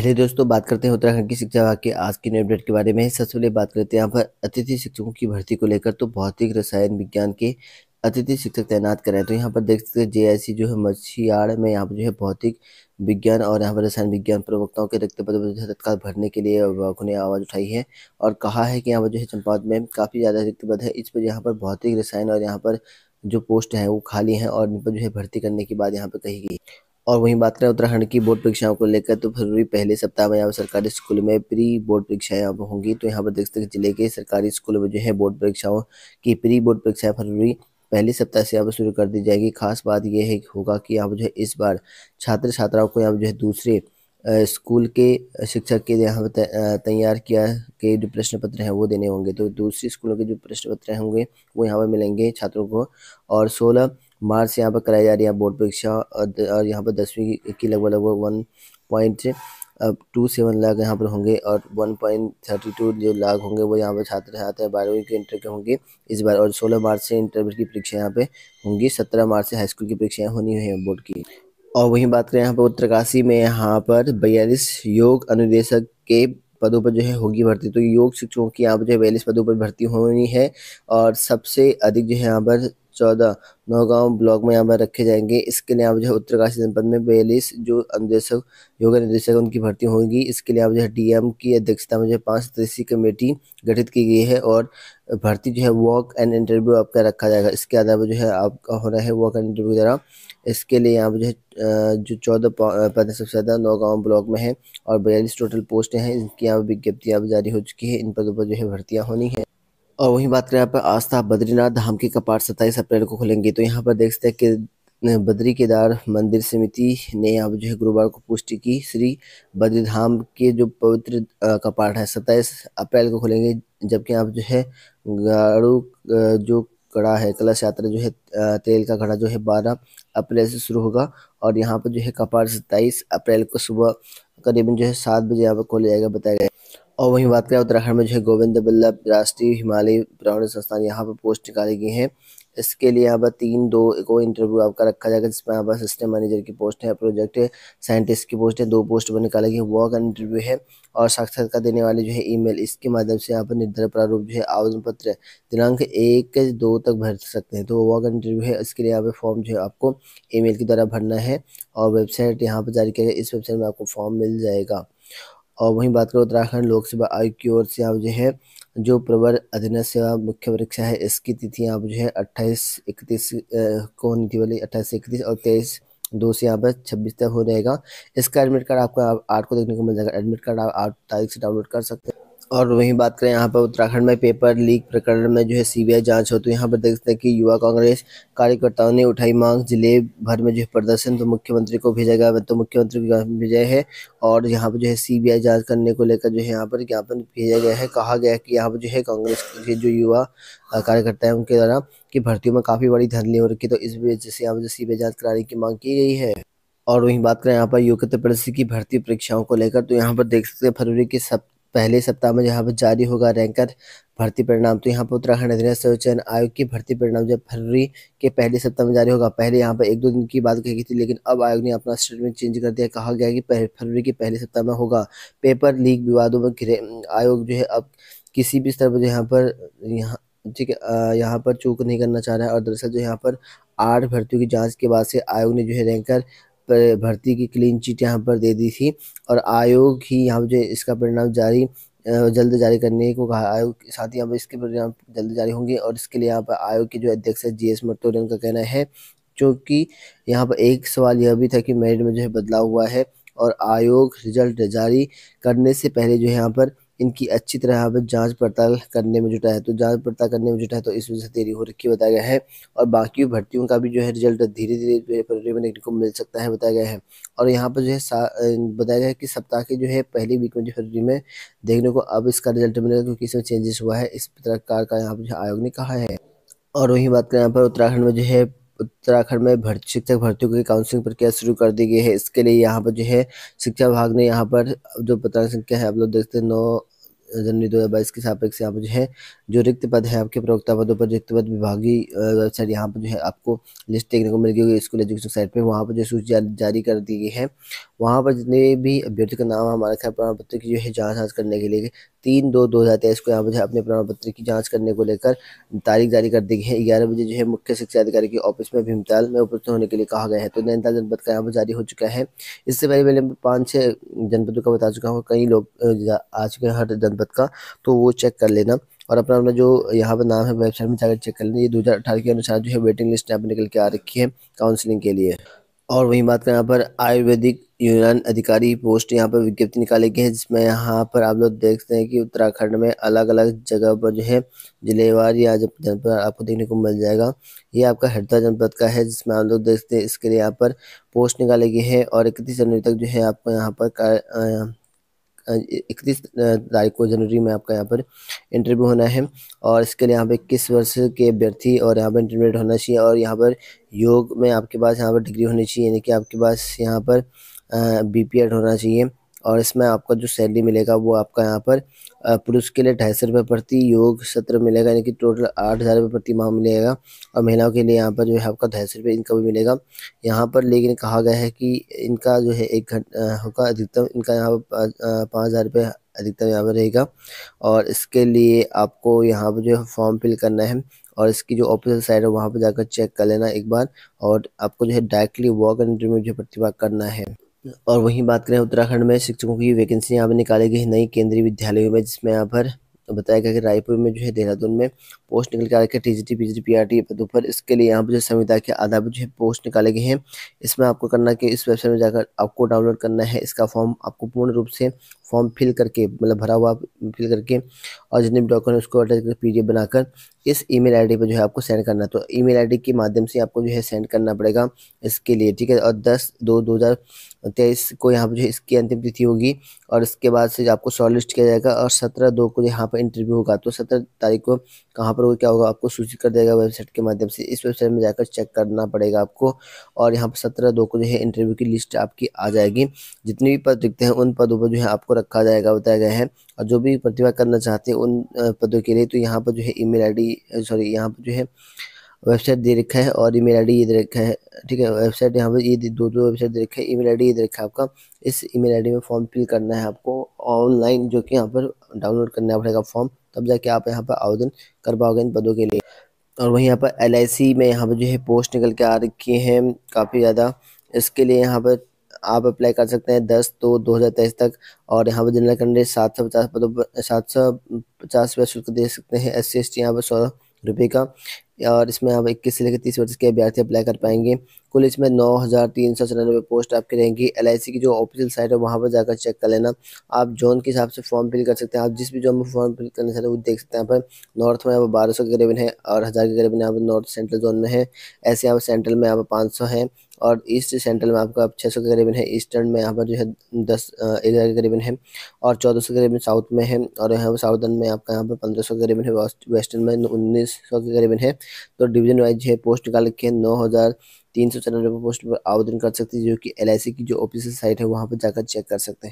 पहले दोस्तों बात करते हैं उत्तराखंड की शिक्षा विभाग के आज की नई अपडेट के बारे में सबसे पहले बात करते हैं यहाँ पर अतिथि शिक्षकों की भर्ती को लेकर तो भौतिक रसायन विज्ञान के अतिथि शिक्षक तैनात करें तो यहाँ पर देख सकते हैं जेआईसी जो है मछियाड़ में यहाँ पर जो है भौतिक विज्ञान और यहाँ पर रसायन विज्ञान प्रवक्ताओं के रिक्त पद तत्काल भरने के लिए अभिभावकों ने आवाज़ उठाई है और कहा है कि यहाँ पर जो है चंपावत में काफ़ी ज़्यादा रिक्त पद है इस पर यहाँ पर भौतिक रसायन और यहाँ पर जो पोस्ट है वो खाली हैं और इन पर जो है भर्ती करने की बात यहाँ पर कही गई और वहीं बात करें उत्तराखंड की बोर्ड परीक्षाओं को लेकर तो फरवरी पहले सप्ताह में यहाँ पर सरकारी स्कूल में प्री बोर्ड परीक्षाएं अब पर होंगी तो यहाँ पर देख सकते जिले के सरकारी स्कूल में जो है बोर्ड परीक्षाओं की प्री बोर्ड परीक्षाएं फरवरी पहले सप्ताह से यहाँ पर शुरू कर दी जाएगी खास बात यह है होगा कि अब जो है इस बार छात्र छात्राओं को यहाँ पर जो है दूसरे स्कूल के शिक्षक के यहाँ तैयार किया के जो प्रश्न पत्र हैं वो देने होंगे तो दूसरे स्कूलों के जो प्रश्न पत्र होंगे वो यहाँ पर मिलेंगे छात्रों को और सोलह मार्च यहाँ पर कराई जा रही है बोर्ड परीक्षा और यहाँ पर दसवीं की लगभग लगभग one point two seven lakh यहाँ पर होंगे और वन पॉइंट थर्टी टू जो लाख होंगे वो यहाँ पर छात्र छात्र बारहवीं के इंटर के होंगे इस बार और सोलह मार्च से इंटरमीडिएट की परीक्षा यहाँ पे होंगी सत्रह मार्च से हाई स्कूल की परीक्षाएं होनी हुई हैं बोर्ड की और वहीं बात करें यहाँ पर उत्तरकाशी में यहाँ पर बयालीस योग अनुदेशक के पदों पर जो है होगी भर्ती तो योग शिक्षकों की यहाँ पर जो है बयालीस पदों पर भर्ती होनी है और सबसे अधिक जो है यहाँ पर चौदह नौगांव ब्लॉक में यहाँ पर रखे जाएंगे इसके लिए आप जो है उत्तरकाशी जनपद में बयालीस जो निदेशक योग निदेशक उनकी भर्ती होगी इसके लिए आप जो है डी की अध्यक्षता में जो है पाँच सदस्यीय कमेटी गठित की गई है और भर्ती जो है वॉक एंड इंटरव्यू आपका रखा जाएगा इसके आधार पर जो है आपका हो रहा है वॉक एंड इंटरव्यू द्वारा इसके लिए यहाँ पर जो है जो चौदह पद सबसे ज़्यादा नौगांव ब्लॉक में है और बयालीस टोटल पोस्टें हैं इनकी यहाँ पर अब जारी हो चुकी है इन पदों पर जो है भर्तियाँ होनी है और वहीं बात करें यहाँ पर आस्था बद्रीनाथ धाम के कपाट सत्ताईस अप्रैल को खुलेंगे तो यहाँ पर देख सकते हैं कि बद्री केदार मंदिर समिति ने यहाँ जो है गुरुवार को पुष्टि की श्री बद्री धाम के जो पवित्र कपाट है सत्ताईस अप्रैल को खुलेंगे जबकि आप जो है गाड़ू जो कड़ा है कलश यात्रा जो है तेल का घड़ा जो है बारह अप्रैल से शुरू होगा और यहाँ पर जो है कपाट सत्ताईस अप्रैल को सुबह करीबन जो है सात बजे यहाँ पर खोला जाएगा बताया गया और वहीं बात करें उत्तराखंड में जो है गोविंद बल्लभ राष्ट्रीय हिमालय पर्यावरण संस्थान यहाँ पर पोस्ट निकाली गई है इसके लिए यहाँ पर तीन दो को इंटरव्यू आपका रखा जाएगा जिसमें यहाँ पर सिस्टम मैनेजर की पोस्ट है प्रोजेक्ट साइंटिस्ट की पोस्ट है दो पोस्ट पर निकाली गई वॉक इंटरव्यू है और साक्षात्कार देने वाले जो है ईमेल इसके माध्यम से यहाँ पर निर्धारित प्रारूप जो है आवेदन पत्र दिनांक एक दो तक भर सकते हैं तो वॉक इंटरव्यू है इसके लिए यहाँ पर फॉर्म जो है आपको ई के द्वारा भरना है और वेबसाइट यहाँ पर जारी किया गया इस वेबसाइट में आपको फॉर्म मिल जाएगा और वहीं बात करें उत्तराखंड लोक सेवा आयोग की ओर से आप जो है जो प्रवर अधीन सेवा मुख्य परीक्षा है इसकी तिथि आप जो है अट्ठाईस इकतीस को होनी थी वाली अट्ठाईस इकतीस और तेईस दो से यहाँ पर छब्बीस तक हो जाएगा इसका एडमिट कार्ड आपको आठ को देखने को मिल जाएगा एडमिट कार्ड आप आठ तारीख से डाउनलोड कर सकते हैं और वहीं बात करें यहाँ पर उत्तराखंड में पेपर लीक प्रकरण में जो है सीबीआई जांच हो तो यहाँ पर देख सकते हैं कि युवा कांग्रेस कार्यकर्ताओं ने उठाई मांग जिले भर में जो है प्रदर्शन तो मुख्यमंत्री को भेजा गया तो मुख्यमंत्री को भेजा है और यहाँ पर जो है सीबीआई जांच करने को लेकर जो है यहाँ पर ज्ञापन भेजा गया है कहा गया है कि यहाँ पर जो है कांग्रेस के जो युवा कार्यकर्ता है उनके द्वारा कि भर्तियों में काफ़ी बड़ी धांधली हो रखी तो इस वजह से यहाँ पर जो सीबीआई जाँच कराने की मांग की गई है और वहीं बात करें यहाँ पर यूके प्रदेश की भर्ती परीक्षाओं को लेकर तो यहाँ पर देख सकते हैं फरवरी के सब पहले सप्ताह में जहाँ पर जारी होगा रैंकर भर्ती परिणाम तो यहाँ पर उत्तराखंड अधीनस्थ चयन आयोग की भर्ती परिणाम जब फरवरी के पहले सप्ताह में जारी होगा पहले यहाँ पर एक दो दिन की बात कही थी लेकिन अब आयोग ने अपना स्टेटमेंट चेंज कर दिया कहा गया कि फरवरी के पहले सप्ताह में होगा पेपर लीक विवादों में घिरे आयोग जो है अब किसी भी स्तर पर जो यहाँ पर यहाँ ठीक है यहाँ पर चूक नहीं करना चाह रहा है और दरअसल जो यहाँ पर आठ भर्तियों की जांच के बाद से आयोग ने जो है रैंकर भर्ती की क्लीन चिट यहाँ पर दे दी थी और आयोग ही यहाँ जो इसका परिणाम जारी जल्द जारी करने को कहा आयोग के साथ ही यहाँ पर इसके परिणाम जल्द जारी होंगे और इसके लिए यहाँ पर आयोग के जो अध्यक्ष है जी एस मटोरियन का कहना है क्योंकि यहाँ पर एक सवाल यह भी था कि मेरिट में जो है बदलाव हुआ है और आयोग रिजल्ट जारी करने से पहले जो है यहाँ पर इनकी अच्छी तरह हमें जांच पड़ताल करने में जुटा है तो जांच पड़ताल करने में जुटा है तो इस वजह से देरी हो रखी बताया गया है और बाकी भर्तियों का भी जो है रिजल्ट धीरे धीरे फरवरी में देखने को मिल सकता है बताया गया है और यहाँ पर जो है बताया गया है कि सप्ताह के जो है पहली वीक में जो फरवरी में देखने को अब इसका रिजल्ट मिलेगा क्योंकि इसमें चेंजेस हुआ है इस प्रकार का यहाँ पर आयोग ने कहा है और वही बात करें यहाँ पर उत्तराखंड में जो है उत्तराखंड में भर्ती शिक्षक भर्तियों की काउंसलिंग प्रक्रिया शुरू कर दी गई है इसके लिए यहाँ पर जो है शिक्षा विभाग ने यहाँ पर जो पता संख्या है आप लोग देखते हैं नौ जनवरी दो हज़ार बाईस के सापेक्ष यहाँ पर जो है जो रिक्त पद है आपके प्रवक्ता पदों पर रिक्त पद विभागीय वेबसाइट यहाँ पर जो है आपको लिस्ट देखने को मिल गई होगी स्कूल एजुकेशन साइट पे वहाँ पर जो सूची जारी कर दी गई है वहाँ पर जितने भी अभ्यर्थियों का नाम हमारे ख्याल प्रमाण पत्र की जो है जाँच वाँच करने के लिए तीन दो दो हज़ार तेईस को यहाँ पर अपने प्रमाण पत्र की जांच करने को लेकर तारीख जारी कर दी गई है ग्यारह बजे जो है मुख्य शिक्षा अधिकारी के ऑफिस में भीमताल में उपस्थित होने के लिए कहा गया है तो नैनीताल जनपद का यहाँ पर जारी हो चुका है इससे पहले मैंने पाँच छः जनपदों का बता चुका हूँ कई लोग आ चुके हैं हर जनपद का तो वो चेक कर लेना और अपना अपना जो यहाँ पर नाम है वेबसाइट में जाकर चेक कर लेना ये दो के अनुसार जो है वेटिंग लिस्ट यहाँ पर निकल के आ रखी है काउंसिलिंग के लिए और वहीं बात करें यहाँ पर आयुर्वेदिक यूनान अधिकारी पोस्ट यहाँ पर विज्ञप्ति निकाली गई है जिसमें यहाँ पर आप लोग देखते हैं कि उत्तराखंड में अलग अलग जगह पर जो है जिलेवार या जनपद आपको देखने को मिल जाएगा ये आपका हरदा जनपद का है जिसमें आप लोग देखते हैं इसके लिए यहाँ पर पोस्ट निकाली गए हैं और इकतीस जनवरी तक जो है आपको यहाँ पर इकतीस तारीख को जनवरी में आपका यहाँ पर इंटरव्यू होना है और इसके लिए यहाँ पर इक्कीस वर्ष के अभ्यर्थी और यहाँ पर इंटरमीडिएट होना चाहिए और यहाँ पर योग में आपके पास यहाँ पर डिग्री होनी चाहिए यानी कि आपके पास यहाँ पर बी पी एड होना चाहिए और इसमें आपका जो सैलरी मिलेगा वो आपका यहाँ पर पुरुष के लिए ढाई सौ रुपये प्रति योग सत्र मिलेगा यानी कि टोटल आठ हज़ार रुपये प्रति माह मिलेगा और महिलाओं के लिए यहाँ पर जो है आपका ढाई सौ रुपये इनका भी मिलेगा यहाँ पर लेकिन कहा गया है कि इनका जो है एक घंटा होगा अधिकतम इनका यहाँ पर पाँच हज़ार रुपये अधिकतम यहाँ पर रहेगा और इसके लिए आपको यहाँ पर जो है फॉर्म फिल करना है और इसकी जो ऑफिसल साइड है वहाँ पर जाकर चेक कर लेना एक बार और आपको जो है डायरेक्टली वॉक इंटरव्यू जो प्रतिभाग करना है और वहीं बात करें उत्तराखंड में शिक्षकों की वैकेंसी यहाँ पर निकाली गई नई केंद्रीय विद्यालयों में जिसमें यहाँ पर बताया गया कि रायपुर में जो है देहरादून में पोस्ट निकल के आ रखे T G T P G P R T पदों पर इसके लिए यहाँ पर जो संविदा के आधार पर जो है पोस्ट निकाले गए हैं इसमें आपको करना कि इस वेबसाइट में जाकर आपको डाउनलोड करना है इसका फॉर्म आपको पूर्ण रूप से फॉर्म फिल करके मतलब भरा हुआ फिल करके और जितने भी डॉक्यूमेंट उसको अटैच करके पी बनाकर इस ईमेल आईडी पर जो है आपको सेंड करना तो ईमेल आईडी के माध्यम से आपको जो है सेंड करना पड़ेगा इसके लिए ठीक है और दस दो दो हज़ार तेईस को यहाँ पर जो है इसकी अंतिम तिथि होगी और इसके बाद से आपको शॉर्टलिस्ट किया जाएगा और सत्रह दो को यहाँ पर इंटरव्यू होगा तो सत्रह तारीख को कहाँ पर वो क्या होगा आपको सूचित कर देगा वेबसाइट के माध्यम से इस वेबसाइट में जाकर चेक करना पड़ेगा आपको और यहाँ पर सत्रह दो को जो है इंटरव्यू की लिस्ट आपकी आ जाएगी जितनी भी पद दिखते हैं उन पदों पर जो है आपको रखा जाएगा बताया गया है और जो भी प्रतिभा करना चाहते हैं उन पदों के लिए तो यहाँ पर जो है ईमेल आईडी सॉरी यहाँ पर जो है वेबसाइट दे रखा है और ईमेल आईडी ये दे रखा है ठीक है वेबसाइट यहाँ पर ये दो दो वेबसाइट दे रखा है ईमेल आईडी ये दे रखा है आपका इस ईमेल आईडी में फॉर्म फिल करना है आपको ऑनलाइन जो कि यहाँ पर डाउनलोड करना पड़ेगा फॉर्म तब जाके आप यहाँ पर आवेदन कर पाओगे इन पदों के लिए और वहीं यहाँ पर एल में यहाँ पर जो है पोस्ट निकल के आ रखी हैं काफ़ी ज़्यादा इसके लिए यहाँ पर आप अप्लाई कर सकते हैं दस दो दो हज़ार तेईस तक और यहाँ पर जनरल कैंडिडेट सात सौ पचास सात सौ पचास रुपये शुल्क दे सकते हैं एस सी एस टी यहाँ पर सौ रुपये का और इसमें आप इक्कीस से लेकर तीस वर्ष के अभ्यर्थी अप्लाई कर पाएंगे कुल इसमें नौ हज़ार तीन सौ चौरानवे पोस्ट आपकी रहेंगी एल की जो ऑफिशियल साइट है वहाँ पर जाकर चेक कर लेना आप जोन के हिसाब से फॉर्म फिल कर सकते हैं आप जिस भी जोन में फॉर्म फिल करना चाहते हैं वो देख सकते हैं यहाँ पर नॉर्थ में यहाँ बारह सौ के करीबन है और हज़ार के करीबन यहाँ पर नॉर्थ सेंट्रल जोन में है ऐसे यहाँ पर सेंट्रल में यहाँ पर पाँच सौ है और ईस्ट सेंट्रल में आपका छः सौ के करीबन है ईस्टर्न में यहाँ पर जो है दस एरिया के करीबन है और चौदह सौ के करीबन साउथ में है और यहाँ पर साउथर्न में आपका यहाँ पर पंद्रह सौ के करीबन है वेस्टर्न में उन्नीस सौ के करीबन है तो डिवीजन वाइज है पोस्ट निकाल रखी है नौ हज़ार तीन सौ चौरानवे पोस्ट पर आवेदन कर सकते हैं जो कि एल की जो ऑफिसियल साइट है वहाँ पर जाकर चेक कर सकते हैं